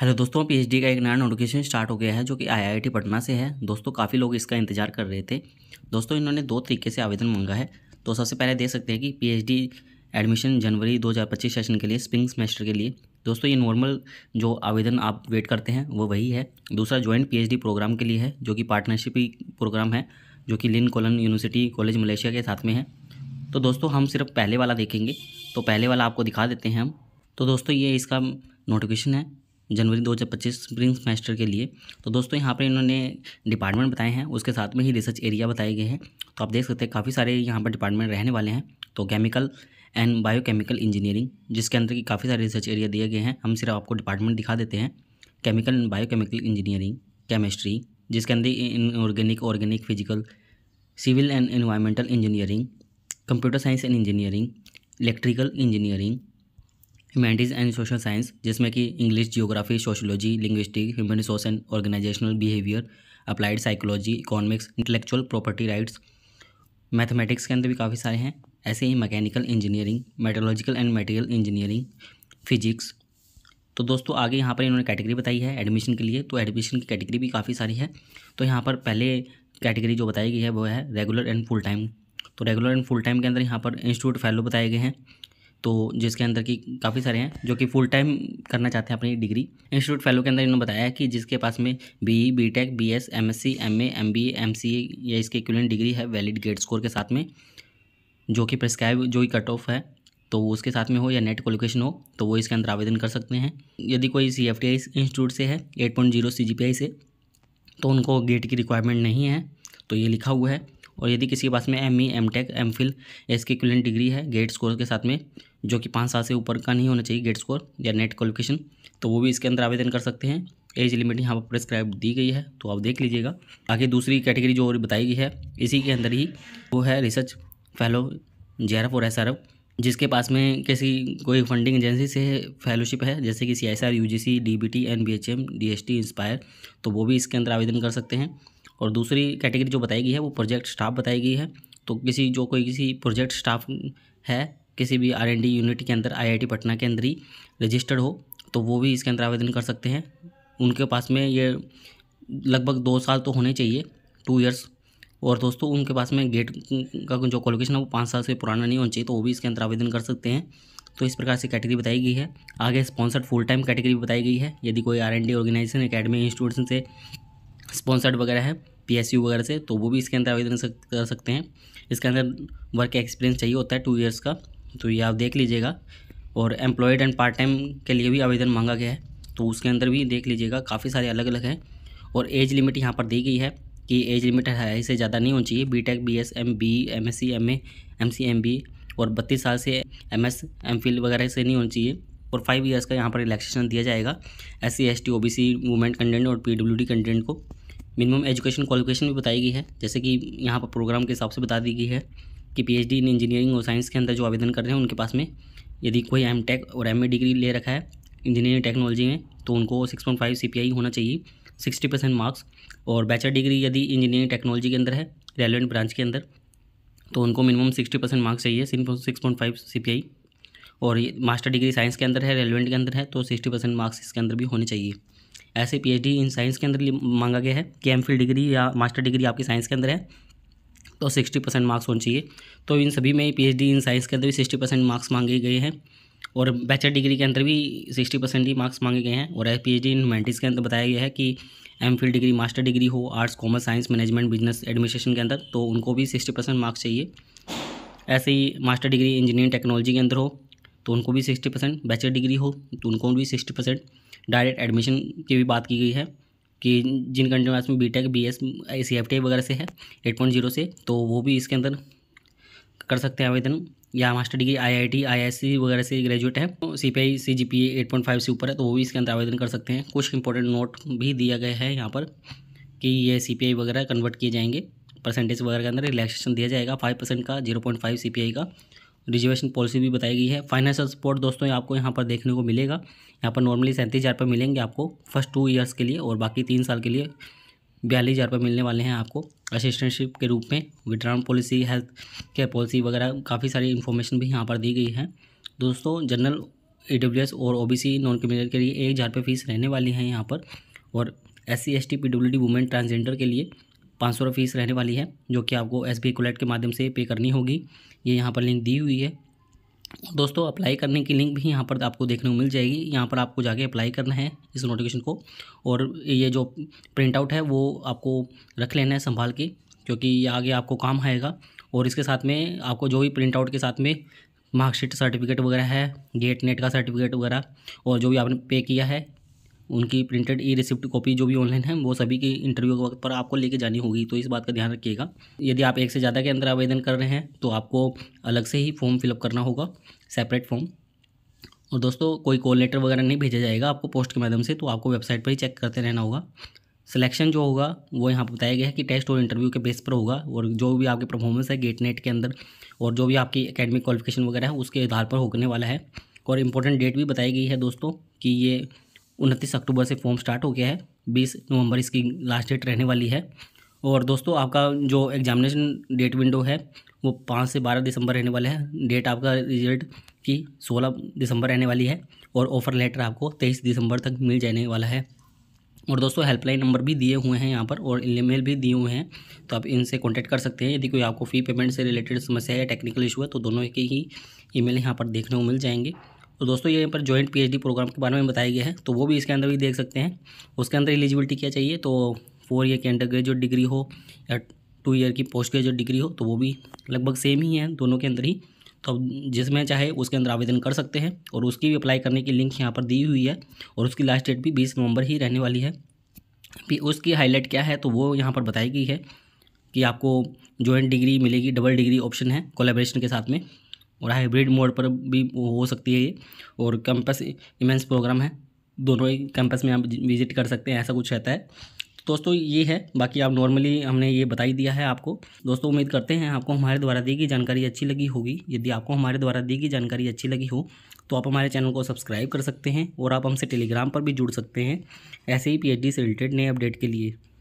hello दोस्तों PhD का एक नया नोटिफिकेशन स्टार्ट हो गया है जो कि आईआईटी पटना से है दोस्तों काफ़ी लोग इसका इंतजार कर रहे थे दोस्तों इन्होंने दो तरीके से आवेदन मांगा है तो सबसे पहले देख सकते हैं कि पीएचडी एडमिशन जनवरी 2025 सेशन के लिए स्प्रिंग सेमेस्टर के लिए दोस्तों ये नॉर्मल जो आवेदन आप वेट करते हैं वो वही है दूसरा ज्वाइंट पी प्रोग्राम के लिए है जो कि पार्टनरशिप प्रोग्राम है जो कि Lincoln university college Malaysia के साथ में है तो दोस्तों हम सिर्फ पहले वाला देखेंगे तो पहले वाला आपको दिखा देते हैं हम तो दोस्तों ये इसका नोटिफिकेशन है जनवरी 2025 स्प्रिंग सेमेस्टर के लिए तो दोस्तों यहाँ पर इन्होंने डिपार्टमेंट बताए हैं उसके साथ में ही रिसर्च एरिया बताए गए हैं तो आप देख सकते हैं काफ़ी सारे यहाँ पर डिपार्टमेंट रहने वाले हैं तो केमिकल एंड बायोकेमिकल इंजीनियरिंग जिसके अंदर की काफ़ी सारे रिसर्च एरिया दिए गए हैं हम सिर्फ आपको डिपार्टमेंट दिखा देते हैं chemical and biochemical engineering chemistry जिसके अंदर inorganic organic physical civil and environmental engineering computer science and engineering electrical engineering humanities and social science जिसमें कि English geography sociology linguistic human resource and organisational behaviour applied psychology economics intellectual property rights mathematics के अंदर भी काफ़ी सारे हैं ऐसे ही mechanical engineering metallurgical and material engineering physics तो दोस्तों आगे यहाँ पर इन्होंने कैटेगरी बताई है एडमिशन के लिए तो एडमिशन की कैटेगरी भी काफ़ी सारी है तो यहाँ पर पहले कैटेगरी जो बताई गई है वो है रेगुलर एंड फुल टाइम तो रेगुलर एंड फुल टाइम के अंदर यहाँ पर इंस्टीट्यूट फैलो बताए गए हैं तो जिसके अंदर की काफ़ी सारे हैं जो कि फुल टाइम करना चाहते हैं अपनी डिग्री इंस्टीट्यूट फेलो के अंदर इन्होंने बताया कि जिसके पास में B E B tech B S M S C M A M B M C A या इसके इक्वलेंट डिग्री है वैलिड ग्रेड स्कोर के साथ में जो कि प्रिस्क्राइब जो ही कट ऑफ है तो उसके साथ में हो या नेट क्वालिफिकेशन हो तो वो इसके अंदर आवेदन कर सकते हैं यदि कोई C F T I institute से है eight point zero C G P I से तो उनको गेट की रिक्वायरमेंट नहीं है तो ये लिखा हुआ है और यदि किसी के पास में M E M tech M phil की इक्वलेंट डिग्री है गेट स्कोर के साथ में जो कि पाँच साल से ऊपर का नहीं होना चाहिए गेट स्कोर या नेट क्वालिफिकेशन तो वो भी इसके अंदर आवेदन कर सकते हैं एज लिमिट यहाँ पर प्रेस्क्राइब दी गई है तो आप देख लीजिएगा आगे दूसरी कैटेगरी जो और बताई गई है इसी के अंदर ही वो है रिसर्च फेलो जेआरएफ और एस जिसके पास में किसी कोई फंडिंग एजेंसी से फेलोशिप है जैसे कि C I S R U G C D B T N B H M D S T inspire तो वो भी इसके अंदर आवेदन कर सकते हैं और दूसरी कैटेगरी जो बताई गई है वो प्रोजेक्ट स्टाफ बताई गई है तो किसी जो कोई किसी प्रोजेक्ट स्टाफ है किसी भी आर यूनिट के अंदर आई पटना के अंदर ही रजिस्टर्ड हो तो वो भी इसके अंदर आवेदन कर सकते हैं उनके पास में ये लगभग दो साल तो होने चाहिए टू ईयर्स और दोस्तों उनके पास में गेट का जो क्वालिफिकेशन है वो पाँच साल से पुराना नहीं होना चाहिए तो वो भी इसके अंदर आवेदन कर सकते हैं तो इस प्रकार से कैटेगरी बताई गई है आगे स्पॉन्सर्ड फुल टाइम कैटेगरी बताई गई है यदि कोई R and D organisation academy institution से स्पॉन्सर्ड वगैरह है पी वगैरह से तो वो भी इसके अंदर आवेदन कर सकते हैं इसके अंदर वर्क एक्सपीरियंस चाहिए होता है टू ईयर्स का तो ये आप देख लीजिएगा और एम्प्लॉयड एंड पार्ट टाइम के लिए भी आवेदन मांगा गया है तो उसके अंदर भी देख लीजिएगा काफ़ी सारे अलग अलग हैं और एज लिमिट यहाँ पर दी गई है कि एज लिमिट है से ज़्यादा नहीं होनी चाहिए B tech B S M B M S C M A M C M B और बत्तीस साल से एम एस एम फिल वगैरह से नहीं होनी चाहिए और फाइव ईयर्स का यहाँ पर रिलैक्सेशन दिया जाएगा S C S T O B C movement content और पी डब्ल्यू डी कंटेंट को मिनिमम एजुकेशन क्वालिफिकेशन भी बताई गई है जैसे कि यहाँ पर प्रोग्राम के हिसाब से बता दी गई है कि पीएचडी इन इंजीनियरिंग और साइंस के अंदर जो आवेदन कर रहे हैं उनके पास में यदि कोई एम टेक और एम डिग्री ले रखा है इंजीनियरिंग टेक्नोलॉजी में तो उनको six point five C P I होना चाहिए सिक्सटी परसेंट मार्क्स और बैचलर डिग्री यदि इंजीनियरिंग टेक्नोलॉजी के अंदर है रेलिवेंट ब्रांच के अंदर तो उनको मिनिमम सिक्सटी परसेंट मार्क्स चाहिए six point five C P I और मास्टर डिग्री साइंस के अंदर है रेलिवेंट के अंदर है तो सिक्सटी परसेंट मार्क्स इसके अंदर भी होने चाहिए ऐसे पीएचडी इन साइंस के अंदर मांगा गया है कि एम डिग्री या मास्टर डिग्री आपकी साइंस के अंदर है तो सिक्सटी परसेंट मार्क्स होने चाहिए तो इन सभी में पीएचडी इन साइंस के अंदर भी सिक्सटी परसेंट मार्क्स मांगे गए हैं और बैचलर डिग्री के अंदर भी सिक्सटी परसेंट ही मार्क्स मांगे गए हैं और P H D in humanities के अंदर बताया गया है कि M phil degree master degree हो arts commerce science management business administration के अंदर तो उनको भी सिक्सटी परसेंट मार्क्स चाहिए ऐसे ही मास्टर डिग्री इंजीनियरिंग टेक्नोलॉजी के अंदर हो तो उनको भी सिक्सटी परसेंट बैचलर डिग्री हो तो उनको भी सिक्सटी परसेंट डायरेक्ट एडमिशन की भी बात की गई है कि जिन कंटिन्यूस में B tech B S C F T वगैरह से है एट पॉइंट जीरो से तो वो भी इसके अंदर कर सकते हैं आवेदन या master degree I I T I I C वगैरह से ग्रेजुएट है C P I C G P eight point five से ऊपर है तो वो भी इसके अंदर आवेदन कर सकते हैं कुछ इंपॉर्टेंट नोट भी दिया गया है यहाँ पर कि ये सी पी आई वगैरह कन्वर्ट किए जाएंगे परसेंटेज वगैरह के अंदर रिलैक्सेशन दिया जाएगा फाइव परसेंट का zero point five C P I का रिजर्वेशन पॉलिसी भी बताई गई है फाइनेंशियल सपोर्ट दोस्तों आपको यहाँ पर देखने को मिलेगा यहाँ पर नॉर्मली सैंतीस हज़ार रुपये मिलेंगे आपको फर्स्ट टू ईयर्स के लिए और बाकी तीन साल के लिए बयालीस हज़ार रुपये मिलने वाले हैं आपको असिस्टेंटशिप के रूप में withdrawal policy health care policy वगैरह काफ़ी सारी इन्फॉर्मेशन भी यहाँ पर दी गई है दोस्तों जनरल ई डब्ल्यू एस और O B C non criminal के लिए एक हज़ार रुपये फीस रहने वाली है यहाँ पर और S C S T P W D women transgender के लिए पाँच सौ फीस रहने वाली है जो कि आपको एस बी कोलेट के माध्यम से पे करनी होगी ये यहाँ पर लिंक दी हुई है दोस्तों अप्लाई करने की लिंक भी यहाँ पर आपको देखने को मिल जाएगी यहाँ पर आपको जाके अप्लाई करना है इस नोटिफिकेशन को और ये जो प्रिंट आउट है वो आपको रख लेना है संभाल के क्योंकि ये आगे आपको काम आएगा और इसके साथ में आपको जो भी प्रिंट आउट के साथ में मार्कशीट सर्टिफिकेट वगैरह है गेट नेट का सर्टिफिकेट वगैरह और जो भी आपने पे किया है उनकी प्रिंटेड ई रिसिप्ट कॉपी जो भी ऑनलाइन है वो सभी की इंटरव्यू के वक्त पर आपको लेके जानी होगी तो इस बात का ध्यान रखिएगा यदि आप एक से ज़्यादा के अंदर आवेदन कर रहे हैं तो आपको अलग से ही फॉर्म फिलअप करना होगा सेपरेट फॉर्म और दोस्तों कोई कॉल लेटर वगैरह नहीं भेजा जाएगा आपको पोस्ट के माध्यम से तो आपको वेबसाइट पर ही चेक करते रहना होगा सिलेक्शन जो होगा वो यहाँ पर बताया गया है कि टेस्ट और इंटरव्यू के बेस पर होगा और जो भी आपकी परफॉर्मेंस है गेट नेट के अंदर और जो भी आपकी एकेडमिक क्वालिफिकेशन वगैरह है उसके आधार पर होने वाला है और इम्पोर्टेंट डेट भी बताई गई है दोस्तों कि ये उनतीस अक्टूबर से फॉर्म स्टार्ट हो गया है बीस नवंबर इसकी लास्ट डेट रहने वाली है और दोस्तों आपका जो एग्जामिनेशन डेट विंडो है वो पाँच से बारह दिसंबर रहने वाला है डेट आपका रिजल्ट की सोलह दिसंबर रहने वाली है और ऑफ़र लेटर आपको तेईस दिसंबर तक मिल जाने वाला है और दोस्तों हेल्पलाइन नंबर भी दिए हुए हैं यहाँ पर और ईमेल भी दिए हुए हैं तो आप इनसे कांटेक्ट कर सकते हैं यदि कोई आपको फ़ी पेमेंट से रिलेटेड समस्या या टेक्निकल इशू है तो दोनों के ही ईमेल यहाँ पर देखने को मिल जाएंगे तो दोस्तों ये यहाँ पर जॉइंट पीएचडी प्रोग्राम के बारे में बताया गया है तो वो भी इसके अंदर भी देख सकते हैं उसके अंदर एलिजिबिलिटी क्या चाहिए तो फोर ईयर की अंडर ग्रेजुएट डिग्री हो या टू ईयर की पोस्ट ग्रेजुएट डिग्री हो तो वो भी लगभग सेम ही है दोनों के अंदर ही तो अब जिसमें चाहे उसके अंदर आवेदन कर सकते हैं और उसकी भी अप्लाई करने की लिंक यहाँ पर दी हुई है और उसकी लास्ट डेट भी बीस नवंबर ही रहने वाली है फिर उसकी हाईलाइट क्या है तो वो यहाँ पर बताई गई है कि आपको जॉइंट डिग्री मिलेगी डबल डिग्री ऑप्शन है कोलेब्रेशन के साथ में और हाइब्रिड मोड पर भी हो सकती है ये और कैंपस इमेंस प्रोग्राम है दोनों ही कैंपस में आप विजिट कर सकते हैं ऐसा कुछ रहता है दोस्तों ये है बाकी आप नॉर्मली हमने ये बता ही दिया है आपको दोस्तों उम्मीद करते हैं आपको हमारे द्वारा दी गई जानकारी अच्छी लगी होगी यदि आपको हमारे द्वारा दी गई जानकारी अच्छी लगी हो तो आप हमारे चैनल को सब्सक्राइब कर सकते हैं और आप हमसे टेलीग्राम पर भी जुड़ सकते हैं ऐसे ही डी से रिलेटेड नए अपडेट के लिए